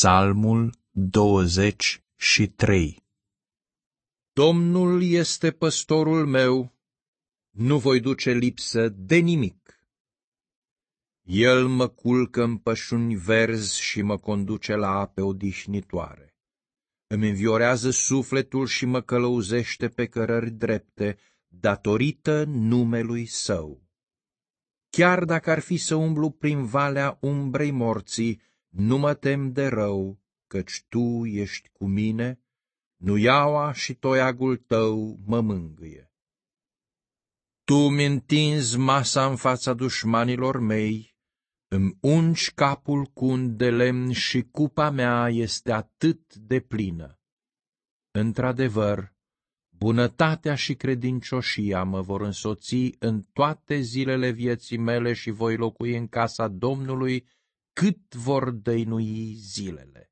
Psalmul 23 Domnul este păstorul meu, nu voi duce lipsă de nimic. El mă culcă în pășuni verzi și mă conduce la ape odihnitoare. Îmi înviorează sufletul și mă călăuzește pe cărări drepte, datorită numelui său. Chiar dacă ar fi să umblu prin valea umbrei morții, nu mă tem de rău, căci tu ești cu mine, iaua și toiagul tău mă mângâie. Tu mi-ntinzi masa în fața dușmanilor mei, îmi ungi capul cu un de lemn și cupa mea este atât de plină. Într-adevăr, bunătatea și credincioșia mă vor însoți în toate zilele vieții mele și voi locui în casa Domnului cât vor dăinui zilele.